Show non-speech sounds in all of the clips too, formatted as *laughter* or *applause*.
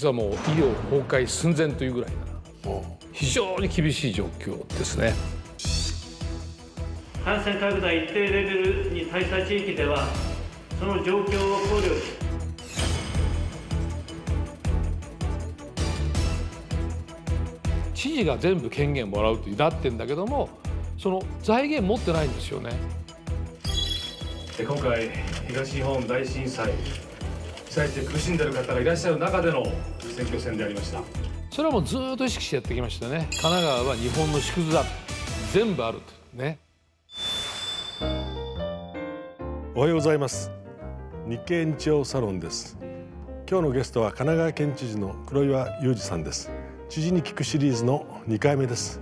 実はもう医療崩壊寸前というぐらいな非常に厳しい状況ですね感染拡大一定レベルに達した地域ではその状況を考慮し知事が全部権限もらうってなってんだけどもその財源持ってないんですよね今回東日本大震災災地で苦しんでる方がいらっしゃる中での選挙戦でありましたそれはもうずっと意識してやってきましたね神奈川は日本の縮図だ全部あるとねおはようございます日経日曜サロンです今日のゲストは神奈川県知事の黒岩裕二さんです知事に聞くシリーズの2回目です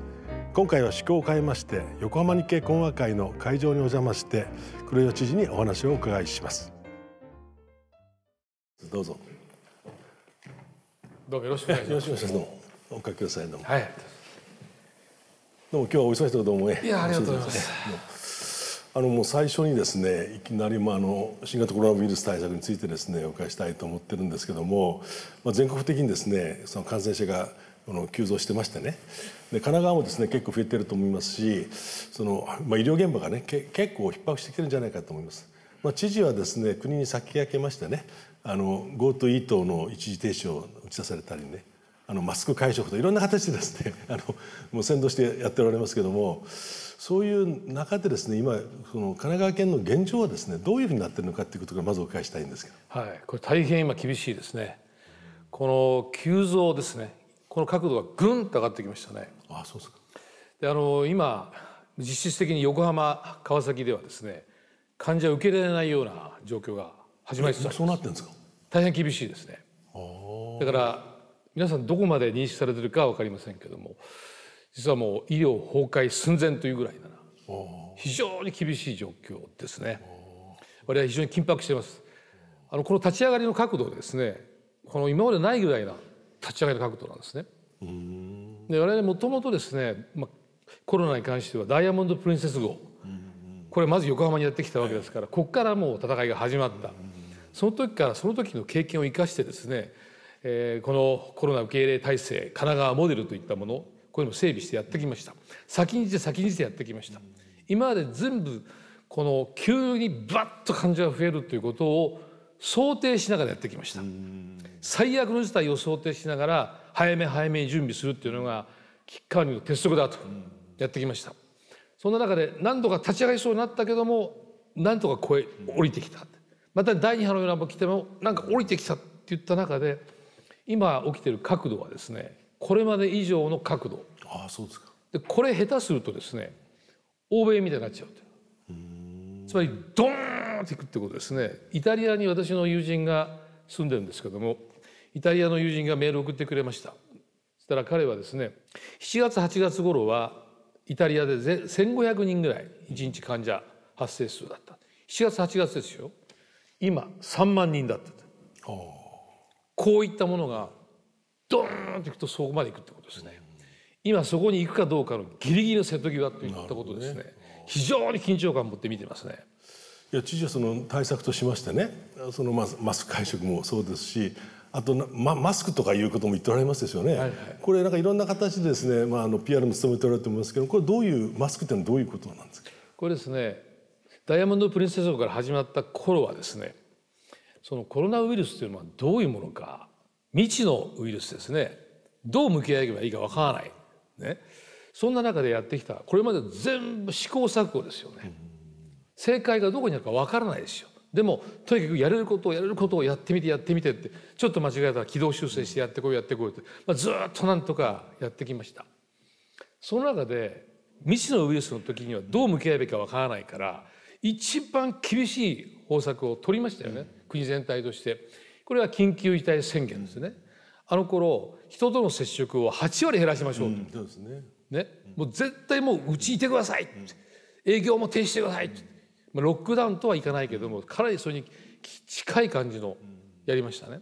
今回は趣向を変えまして横浜日経懇話会の会場にお邪魔して黒岩知事にお話をお伺いしますどうぞどうもよろしくお願いしますどうもおかけくださいどうもはいどうも今日はお忙しいとどうもいやありがとうございますあのもう最初にですねいきなりまああの新型コロナウイルス対策についてですねお伺いしたいと思ってるんですけども、まあ、全国的にですねその感染者があの急増してましてねで神奈川もですね結構増えてると思いますしその、まあ、医療現場がねけ結構逼迫してきてるんじゃないかと思います。まあ、知事はですね国に先駆けましてね GoTo イートの一時停止を打ち出されたりねあのマスク会食といろんな形でですね *laughs* あのもう先導してやっておられますけどもそういう中でですね今その神奈川県の現状はですねどういうふうになってるのかということがまずお伺いしたいんですけど。はい、これ大変今厳しいですね。この急増ですね。この角度がぐんと上がってきましたね。あそうですか。であの今実質的に横浜川崎ではですね患者を受け入れられないような状況が始まりつつありそうなってんですか大変厳しいですねだから皆さんどこまで認識されてるか分かりませんけども実はもう医療崩壊寸前というぐらいだな非常に厳しい状況ですね我々非常に緊迫してますあのこの立ち上がりの角度ですねこの今までないぐらいな立ち上がりの角度なんですねで我々もともとですね、まあ、コロナに関してはダイヤモンド・プリンセス号これまず横浜にやってきたわけですからここからもう戦いが始まったその時からその時の経験を生かしてですね、えー、このコロナ受け入れ体制神奈川モデルといったものこういうのを整備してやってきました先にして先にしてやってきました今まで全部この急にバッと患者が増えるということを想定しながらやってきました最悪の事態を想定しながら早め早めに準備するっていうのが機管理の鉄則だとやってきました。その中で何度か立ち上がりそうになったけども何とか声降りてきたまた第2波のようなも来てもなんか降りてきたって言った中で今起きてる角度はですねこれまで以上の角度ああそうですかでこれ下手するとですね欧米みたいになっちゃうつまりドーンっていくってことですねイタリアに私の友人が住んでるんですけどもイタリアの友人がメールを送ってくれましたそしたら彼はですね7月8月頃はイタリアで1,500人ぐらい1日患者発生数だった7月8月ですよ今3万人だったこういったものがドーンといくとそこまでいくってことですね今そこに行くかどうかのギリギリの瀬戸際といったことですね、ね、非常に緊張感を持って見てますねいや知事はその対策としましてねそのまずマスク会食もそうですしあとま、マスクとかいうことも言っておられますですよね、はいはい、これなんかいろんな形でですね、まあ、あの PR も務めておられると思いますけどこれどういうマスクっていうのはどういうことなんですかこれですねダイヤモンド・プリンセス号から始まった頃はですねそのコロナウイルスというのはどういうものか未知のウイルスですねどう向き合えばいいかわからない、ね、そんな中でやってきたこれまで全部試行錯誤ですよね正解がどこにあるかわからないですよでもとにかくやれることをやれることをやってみてやってみてってちょっと間違えたら軌道修正してやってこいやってこいって、まあ、ずっとなんとかやってきましたその中で未知のウイルスの時にはどう向き合うべきかわからないから一番厳しい方策を取りましたよね、国全体としてこれは緊急事態宣言ですね、あの頃人との接触を8割減らしましょうと、うん、ね、ね、もう絶対もううちいてください、営業も停止してくださいってまロックダウンとはいかないけどもかなりそれに近い感じのやりましたね。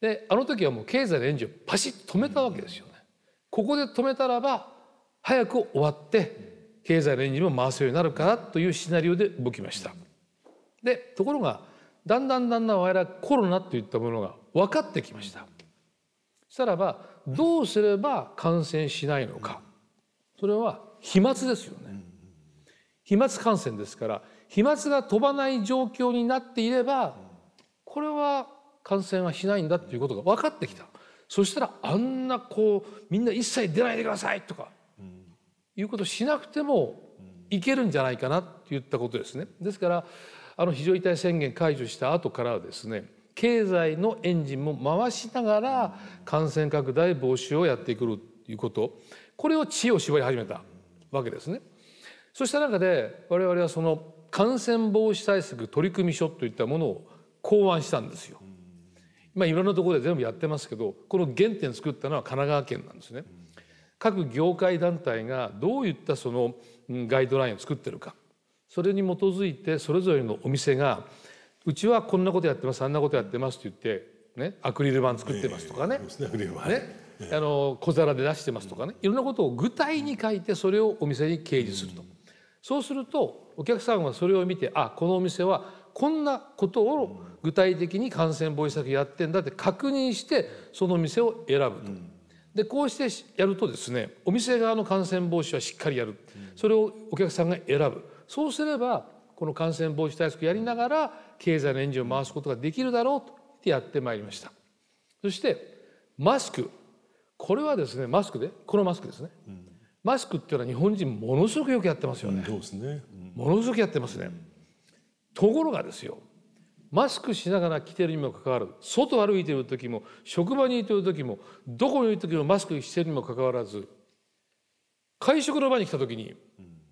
であの時はもう経済のエンジンをパシッと止めたわけですよね。ここで止めたらば早く終わって経済のエンジンを回せるようになるからというシナリオで動きました。でところがだんだんだんだん我々コロナといったものが分かってきました。したらばどうすれば感染しないのかそれは飛沫ですよね。飛沫感染ですから飛沫が飛ばない状況になっていればこれは感染はしないんだっていうことが分かってきたそしたらあんなこうみんな一切出ないでくださいとかいうことしなくてもいけるんじゃないかなって言ったことですね。ですからあの非常事態宣言解除した後からはですね経済のエンジンも回しながら感染拡大防止をやってくるということこれを知恵を絞り始めたわけですね。そうした中で我々はその感染防止対策取り組み書といったものを考案したんですよ。まあ、いろんなところで全部やってますけどこの原点作ったのは神奈川県なんですね。各業界団体がどういったそのガイドラインを作ってるかそれに基づいてそれぞれのお店がうちはこんなことやってますあんなことやってますって言ってね、アクリル板作ってますとかね,、あの小皿で出してますとかねいろんなことを具体に書いてそれをお店に掲示すると、そうするとお客さんはそれを見てあこのお店はこんなことを具体的に感染防止策やってんだって確認してその店を選ぶと。でこうしてやるとですねお店側の感染防止はしっかりやるそれをお客さんが選ぶそうすればこの感染防止対策やりながら経済のエンジンを回すことができるだろうとやってまいりましたそしてマスクこれはですねマスクでこのマスクですね、うん、マスクっていうのは日本人ものすごくよくやってますよね。ねものすごくやってますね。ところがですよマスクしながら来てるにもかかわらず外歩いてる時も職場にいてる時もどこにいる時もマスクしてるにもかかわらず会食の場に来た時に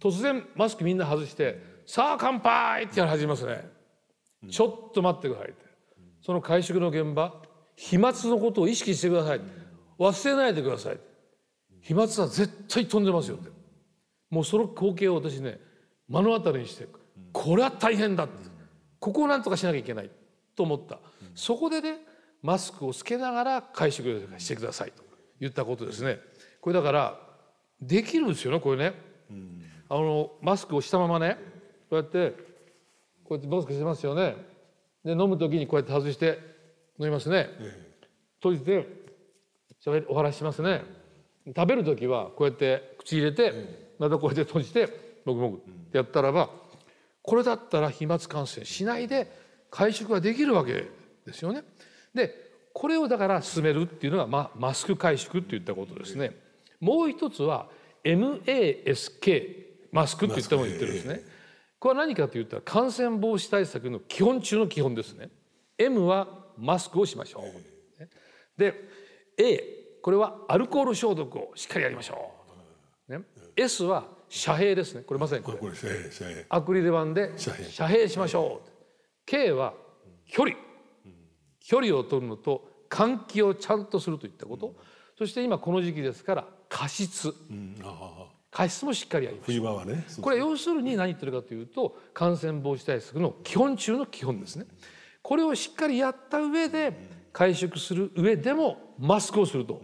突然マスクみんな外して「さあ乾杯!」ってやり始めますね、うん。ちょっと待ってくださいってその会食の現場飛沫のことを意識してください忘れないでください飛沫は絶対飛んでますよってもうその光景を私ね目の当たりにしてこれは大変だってここをなんとかしなきゃいけないと思ったそこでねマスクをつけながら会食してくださいと言ったことですねこれだからできるんですよねこれねあのマスクをしたままねこうやってこうやってマスクしてますよねで飲む時にこうやって外して飲みますね閉じてお話ししますね。食べる時はこうやって口入れて、またこうやって閉じてもぐもぐってやったらば、これだったら飛沫感染しないで会食ができるわけですよね。でこれをだから進めるっていうのが、ま、マスク会食っていったことですね。もう一つは MASK マスクって言ったも言ってるんですね。これは何かとったら感染防止対策の基本中の基本ですね。M はマスクをしましょう。で A これはアルコール消毒をしっかりやりましょう、ね、S は遮蔽ですねこれまさにこれこれ遮蔽アクリル板で遮蔽しましょう K は距離距離を取るのと換気をちゃんとするといったこと、そして今この時期ですから加湿、加湿もしっかりやりましょう、ね、これ要するに何言ってるかというと感染防止対策の基本中の基本ですねこれをしっかりやった上で回復する上でもマスクをすると、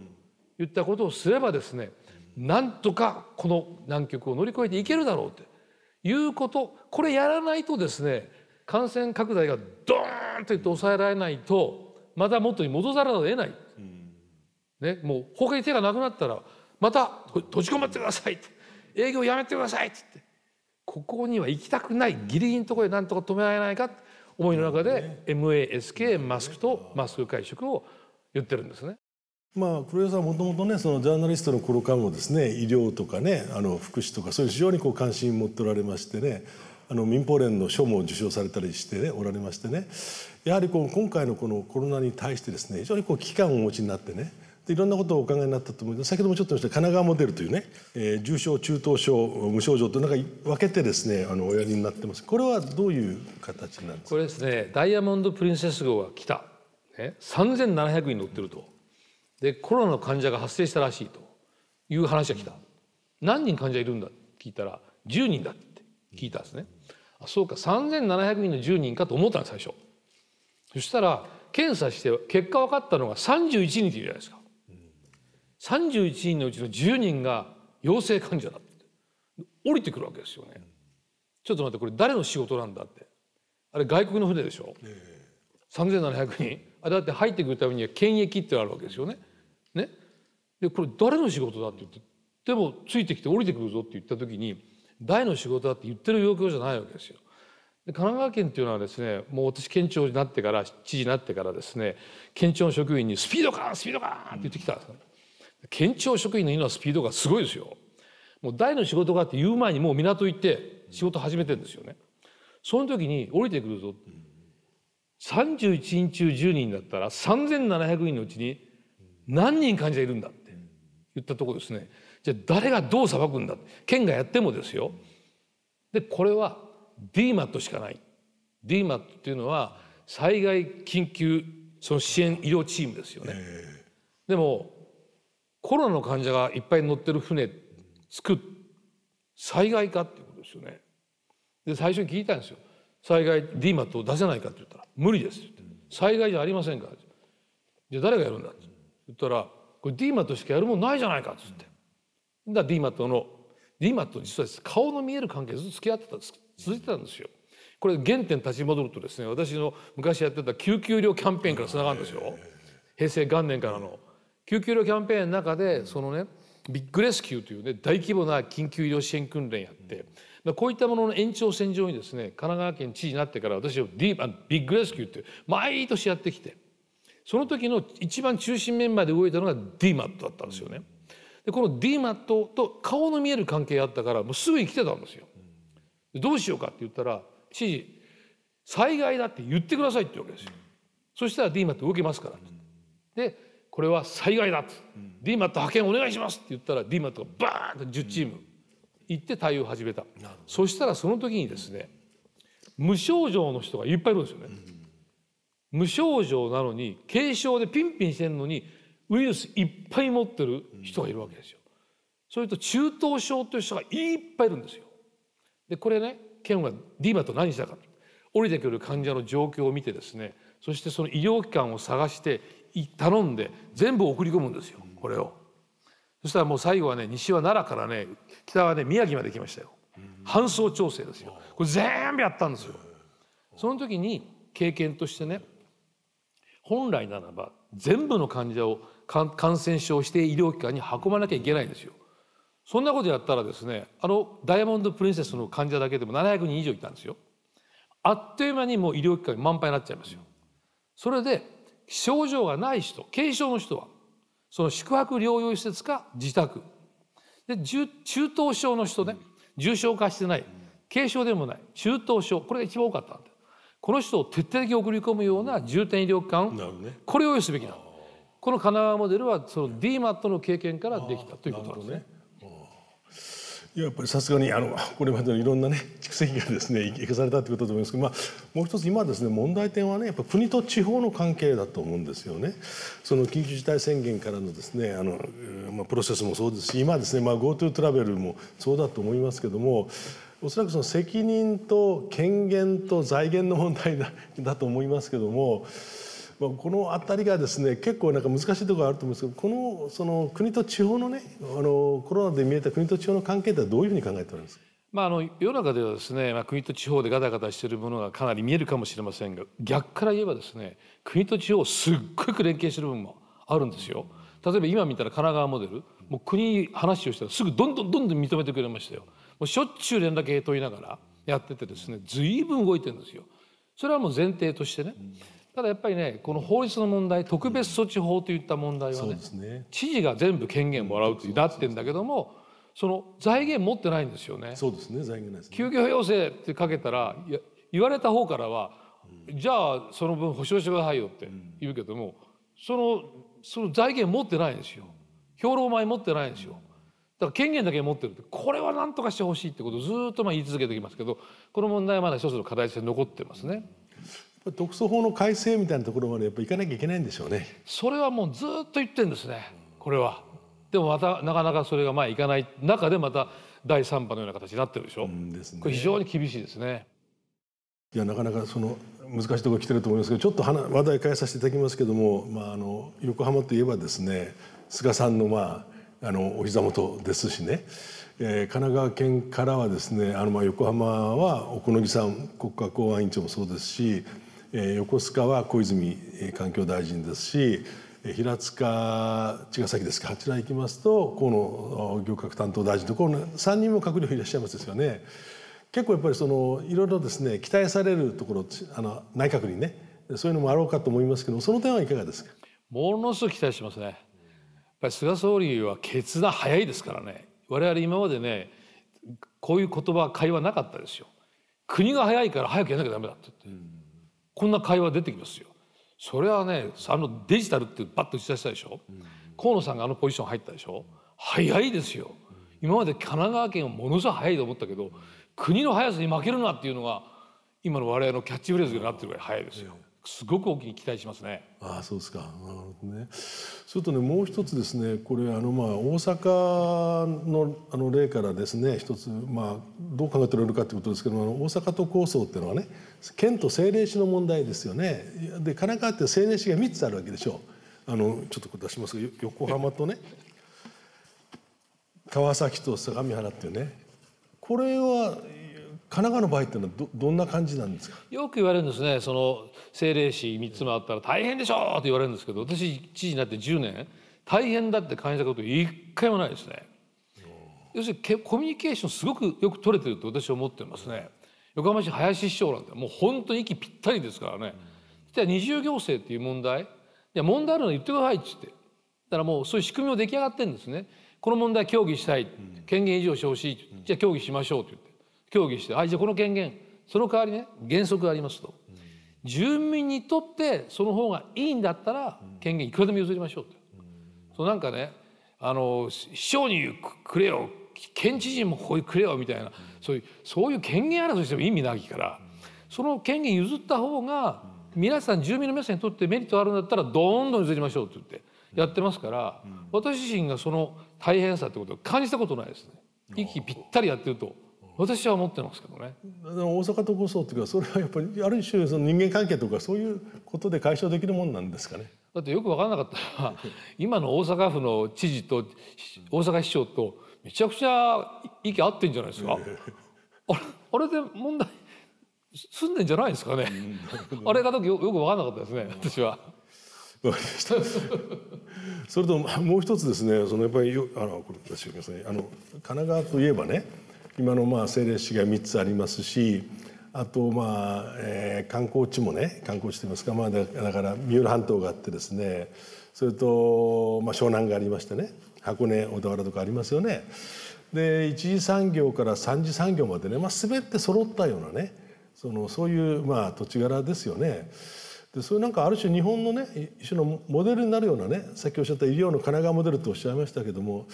言ったことをすればですねなんとかこの難局を乗り越えていけるだろうということこれやらないとですね感染拡大がドーンとって抑えられないとまた元に戻さざるを得ない、ね、もう他に手がなくなったらまた閉じ込まってくださいって営業やめてくださいってってここには行きたくないギリギリのところでなんとか止められないか思いの中で MASK マスクとマスク会食を言ってるんですね。まあ、黒岩さんはもともとねそのジャーナリストの頃からもですね医療とかねあの福祉とかそういう非常にこう関心持っておられましてねあの民放連の賞も受賞されたりして、ね、おられましてねやはりこ今回のこのコロナに対してですね非常にこう危機感をお持ちになってねいろんなことをお考えになったと思います先ほどもちょっとし神奈川モデルというね、えー、重症中等症無症状となんか分けてですねあのおやりになってますこれはどういう形なんですかこれですねダイヤモンド・プリンセス号が来た、ね、3700人乗ってると。でコロナの患者が発生したらしいという話が来た何人患者いるんだ聞いたら10人だって聞いたんですねあそうか3700人の10人かと思ったの最初そしたら検査して結果分かったのが31人っいうじゃないですか31人のうちの10人が陽性患者だって降りてくるわけですよねちょっと待ってこれ誰の仕事なんだってあれ外国の船でしょ、3700人あだって入ってくるためには検疫ってあるわけですよね、でこれ誰の仕事だって言ってでもついてきて降りてくるぞって言った時に大の仕事だって言ってる状況じゃないわけですよ。で神奈川県っていうのはですねもう私県庁になってから知事になってからですね県庁職員に「スピード感スピード感!」って言ってきたんですよ。県庁職員の今のスピードがすごいですよ。もう大の仕事かって言う前にもう港行って仕事始めてるんですよね。その時に降りてくるぞ。31人中10人だったら3700人のうちに何人患者いるんだ。言ったところですねじゃあ誰がどう裁くんだ県がやってもですよでこれは DMAT しかない DMAT っていうのは災害緊急その支援医療チームですよね、でもコロナの患者がいっぱい乗ってる船作災害かっていうことですよねで最初に聞いたんですよ災害 DMAT を出せないかって言ったら「無理です」って災害じゃありませんかじゃあ誰がやるんだ」って言ったら「これ DMAT しかやるもんないじゃないかっつってだ DMAT の DMAT と実は顔の見える関係ずっと付き合ってた続いてたんですよこれ原点立ち戻るとですね私の昔やってた救急医療キャンペーンからつながるんですよ平成元年からの救急医療キャンペーンの中でそのねビッグレスキューというね大規模な緊急医療支援訓練やってこういったものの延長線上にですね神奈川県知事になってから私はビッグレスキューって毎年やってきてその時の一番中心メンバーで動いたのが DMAT だったんですよね。でこの DMAT と顔の見える関係があったからもうすぐ生きてたんですよ。どうしようかって言ったら知事災害だって言ってくださいってわけですよ。そしたら DMAT 動けますからでこれは災害だっ、うん、DMAT 派遣お願いしますって言ったら DMAT がバーンと10チーム行って対応を始めた、そしたらその時にですね無症状の人がいっぱいいるんですよね。無症状なのに軽症でピンピンしてるのにウイルスいっぱい持ってる人がいるわけですよ。それと中等症という人がいっぱいいるんですよ。でこれね県は d ー a と何したか降りてくる患者の状況を見てですねそしてその医療機関を探して頼んで全部送り込むんですよこれを。そしたらもう最後はね西は奈良からね北はね宮城まで来ましたよ。搬送調整ですよこれ全部やったんですよ。その時に経験としてね本来ならば全部の患者を感染症指定医療機関に運ばなきゃいけないんですよ。そんなことやったらですねあのダイヤモンド・プリンセスの患者だけでも700人以上いたんですよ。あっという間にもう医療機関に満杯になっちゃいますよ。それで症状がない人軽症の人はその宿泊療養施設か自宅で中等症の人ね重症化してない軽症でもない中等症これが一番多かったんでこの人を徹底的に送り込むような重点医療機関、ね、これを用意すべきだこの神奈川モデルはその DMAT の経験からできたということですね。いややっぱりさすがにあのこれまでのいろんなね蓄積 *laughs* がですね生かされたということだと思いますけど、まあ、もう一つ今ですね問題点はねやっぱ国と地方の関係だと思うんですよね。その緊急事態宣言からのですねあの、まあ、プロセスもそうですし今ですね、まあ、GoTo トラベルもそうだと思いますけどもおそらくその責任と権限と財源の問題だと思いますけども、まあ、この辺りがですね結構なんか難しいところがあると思うんですけどこのその国と地方のねあのコロナで見えた国と地方の関係ってどういうふうに考えておりますかまあ、あの世の中ではですね、まあ、国と地方でガタガタしているものがかなり見えるかもしれませんが逆から言えばですね国と地方すっごく連携してる部分もあるんですよ。例えば今見たら神奈川モデルもう国話をしたらすぐどんどんどんどん認めてくれましたよ。もうしょっちゅう連絡系統いながらやっててですね随分動いてるんですよ。それはもう前提としてね。ただやっぱりねこの法律の問題特別措置法といった問題はねね、知事が全部権限もらうってなってんだけどもその財源持ってないんですよね。そうですね財源ないです、ね、休業要請ってかけたら言われた方からは、うん、じゃあその分保証してくださいよって言うけども、うん、そのその財源持ってないんですよ。兵糧米持ってないんですよ。うんだから権限だけ持ってるってこれは何とかしてほしいってことをずっとまあ言い続けてきますけどこの問題はまだ一つの課題として残ってますね。特措法の改正みたいなところまでやっぱ行かなきゃいけないんでしょうね。それはもうずっと言ってんですね。これは。でもまたなかなかそれがまあ行かない中でまた第三波のような形になってるでしょ。うんですね、これ非常に厳しいですね。いやなかなかその難しいところ来てると思いますけどちょっと話題変えさせていただきますけども、まあ、あの横浜といえばですね菅さんのまああのお膝元ですしね、えー、神奈川県からはですねあのまあ横浜は小此木さん国家公安委員長もそうですし、えー、横須賀は小泉環境大臣ですし平塚茅ヶ崎ですかあちら行きますと河野行革担当大臣とこの3人も閣僚いらっしゃいますですよね。結構やっぱりそのいろいろですね期待されるところあの内閣にねそういうのもあろうかと思いますけどその点はいかがですかものすごく期待しますねぱり菅総理は決断早いですからね我々今までねこういう言葉会話なかったですよ国が早いから早くやらなきゃダメだってって、こんな会話出てきますよそれはねあのデジタルってバッと打ち出したでしょ、う河野さんがあのポジション入ったでしょ早いですよ、今まで神奈川県はものすごい早いと思ったけど国の速さに負けるなっていうのが今の我々のキャッチフレーズになってるぐらい早いですよ。すごく大きに期待しますね。あそうですか。なるほどね。それとねもう一つですね、これあのまあ大阪のあの例からですね、一つまあどう考えておられるかということですけど、あの大阪都構想っていうのはね、県と政令市の問題ですよね。で神奈川って政令市が三つあるわけでしょう。あのちょっと出しますが横浜とね、川崎と相模原っていうね、これは神奈川の場合ってのはどどんな感じなんですかよく言われるんですねその政令市三つもあったら大変でしょうって言われるんですけど私知事になって十年大変だって感じたこと一回もないですね要するにコミュニケーションすごくよく取れてると私は思ってますね横浜市林市長なんてもう本当に息ぴったりですからね、うん、二重行政っていう問題いや問題あるの言ってくださいっつってだからもうそういう仕組みも出来上がってるんですねこの問題協議したい、権限以上してほしい、じゃあ協議しましょうと協議して「はいじゃあこの権限その代わりね原則があります」と。住民にとってその方がいいんだったら権限いくらでも譲りましょうと、うん、そうなんかねあの市長にくれよ県知事もここにくれよみたいな、うん、そういうそういう権限争いしても意味ないから、うん、その権限譲った方が皆さん住民の皆さんにとってメリットあるんだったらどんどん譲りましょうって言ってやってますから、私自身がその大変さってことを感じたことないですね。息ぴったりやってると私は思ってますけどね大阪都構想っていうかそれはやっぱりある種その人間関係とかそういうことで解消できるもんなんですかねだってよく分からなかったら今の大阪府の知事と大阪市長とめちゃくちゃ意見合ってんじゃないですかあれあれで問題住んでんじゃないですかねあれがよよく分からなかったですね私は。それともう一つですね、そのやっぱりあのこれ私すみません、あの神奈川といえばね、今のまあ政令市が3つありますしあとまあ、えー、観光地もね観光地といいますか、まあ、だから三浦半島があってですねそれと、まあ、湘南がありましてね箱根小田原とかありますよね。で一次産業から三次産業までね、まあ、全て揃ったようなねそのそういうまあ土地柄ですよね。でそういうなんかある種日本のね一種のモデルになるようなねさっきおっしゃった医療の神奈川モデルとおっしゃいましたけども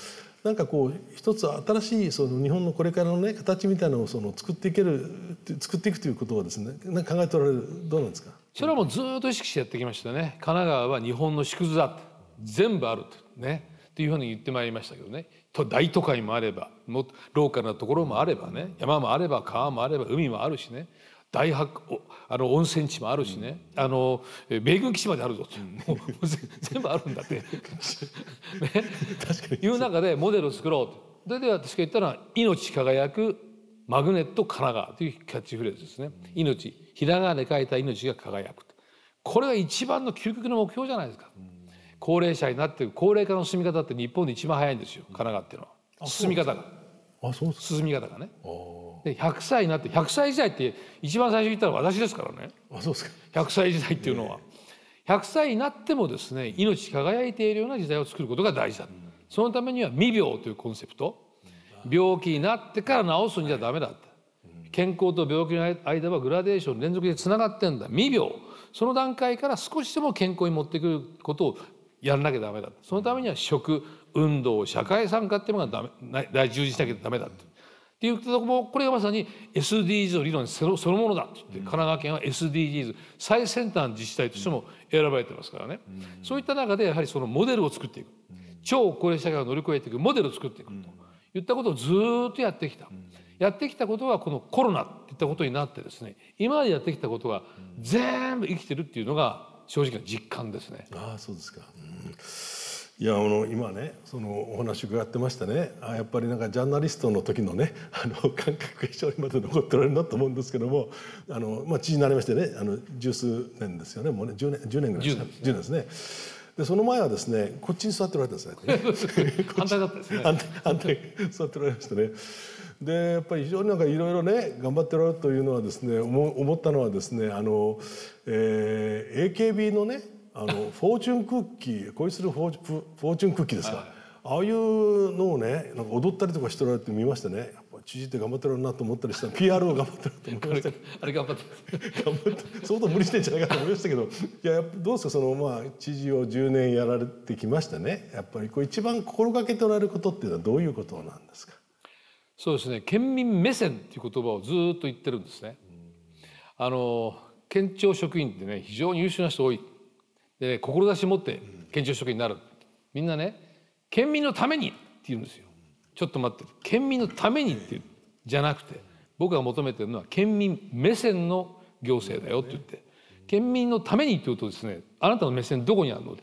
なんかこう一つ新しいその日本のこれからのね形みたいなのをその作っていける作っていくということはですねなんか考えておられるどうなんですかそれはもうずっと意識してやってきましたね神奈川は日本の縮図だ全部あるとねっていうふうに言ってまいりましたけどねと大都会もあればもローカルなところもあればね山もあれば川もあれば海もあるしね大白あの温泉地もあるしね、うん、あの米軍基地まであるぞと、うん、も *laughs* う全部あるんだって、*laughs* ね、確かにいう中でモデルを作ろうとそれで私が言ったのは「命輝くマグネット神奈川」というキャッチフレーズですね。命ひらがなで書いた命が輝くこれが一番の究極の目標じゃないですか。高齢者になって高齢化の進み方って日本で一番早いんですよ神奈川っていうのは進み方が。あそう進み方がねで100歳になって100歳時代って一番最初に言ったのは私ですからねあそうですか100歳時代っていうのは、え100歳になってもですね命輝いているような時代を作ることが大事だ、そのためには未病というコンセプト病気になってから治すんじゃダメだって、健康と病気の間はグラデーション連続でつながってんだ未病その段階から少しでも健康に持ってくることをやらなきゃダメだそのためには食運動社会参加っていうのがダメ大事実しなきゃダメだってっていうとこもこれがまさに SDGs の理論そのものだって言って神奈川県は SDGs 最先端自治体としても選ばれてますからね、そういった中でやはりそのモデルを作っていく、超高齢社会を乗り越えていくモデルを作っていくといったことをずっとやってきた、やってきたことはこのコロナっていったことになってですね今までやってきたことが全部生きてるっていうのが正直な実感ですね。あそうですか、うんいやあの今ねそのお話伺ってましたねあやっぱりなんかジャーナリストの時のねあの感覚が非常にまだ残っておられるなと思うんですけどもあの、まあ、知事になりましてねあの十数年ですよねもうね10年 ,10 年ぐらいですね。10年ですねでその前はですねこっちに座っておられたんですね *laughs* 反対だったですね反対反対座っておられましたねでやっぱり非常になんかいろいろね頑張っておられるというのはですね思思ったのはですねあの、えー、AKB のねあのフォーチュンクッキー恋するフォーチュンクッキーですか、はい、ああいうのをねなんか踊ったりとかしておられて見ましてねやっぱ知事って頑張ってるなと思ったりした PR を頑張ってると思いましたあれ頑張って頑張って相当無理してんじゃないかと思いましたけどいやどうですかそのまあ知事を10年やられてきましたねやっぱりこう一番心がけておられることっていうのはどういうことなんですかそうですね県民目線っていう言葉をずっと言ってるんですね。あの県庁職員ってね非常に優秀な人多いで志持って県庁職員になるみんなね県民のためにって言うんですよちょっと待って県民のためにって言うじゃなくて僕が求めてるのは県民目線の行政だよって言って県民のためにって言うとですねあなたの目線どこにあるの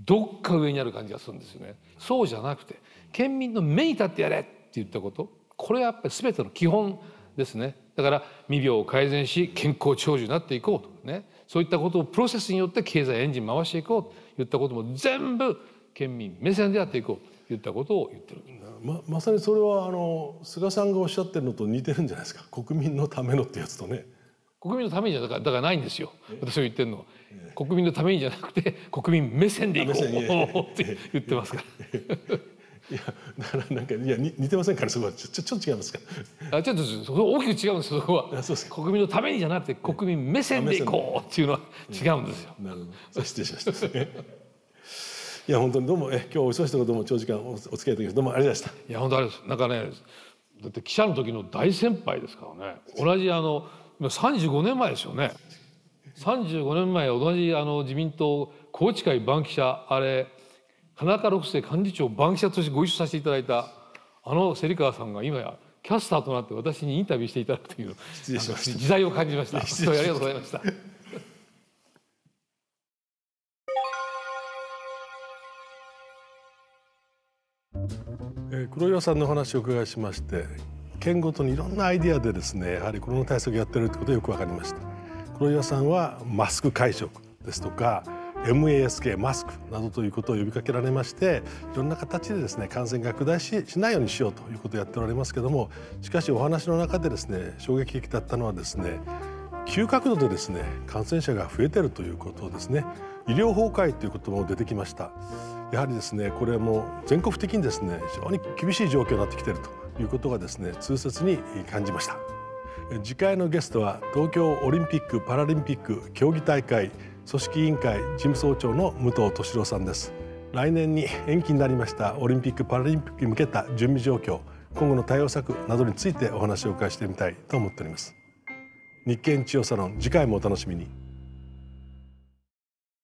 どっか上にある感じがするんですよねそうじゃなくて県民の目に立ってやれって言ったことこれはやっぱり全ての基本ですねだから未病を改善し健康長寿になっていこうとねそういったことをプロセスによって経済エンジン回していこうと言ったことも全部県民目線でやっていこうと言ったことを言ってるままさにそれはあの菅さんがおっしゃってるのと似てるんじゃないですか国民のためのってやつとね。国民のためにだからだからないんですよ私が言ってるのは。国民のためにじゃなくて国民目線でいこうって言ってますから。いやなんかいや似てませんからそこはちょちょちょっと違いますかあちょっと大きく違うんですそこはそうです国民のためにじゃなくて国民目線でいこうっていうのは違うんですよ、なるほど失礼しました *laughs* いや本当にどうもえ今日お忙しいところどうも長時間おお付き合いいただきどうもありがとうございましたいや本当あれですなんかねだって記者の時の大先輩ですからね同じあの今十五年前ですよね35年前同じあの自民党宏池会番記者あれ花から不幹事長番記者としてご一緒させていただいたあの芹川さんが今やキャスターとなって私にインタビューしていただくという時代を感じました。ありがとうございました。黒岩さんのお話を伺いしまして県ごとにいろんなアイディアでですねやはりコロナ対策やってるってことがよく分かりました黒岩さんはマスク会食ですとか MASK マスクなどということを呼びかけられましていろんな形でですね感染拡大しないようにしようということをやっておられますけどもしかしお話の中でですね衝撃的だったのはですね急角度でですね感染者が増えてるということですね医療崩壊ということも出てきましたやはりですねこれも全国的にですね非常に厳しい状況になってきているということがですね痛切に感じました次回のゲストは東京オリンピック・パラリンピック競技大会組織委員会事務総長の武藤敏郎さんです来年に延期になりましたオリンピック・パラリンピックに向けた準備状況今後の対応策などについてお話をお伺いしてみたいと思っております日経日曜サロン次回もお楽しみに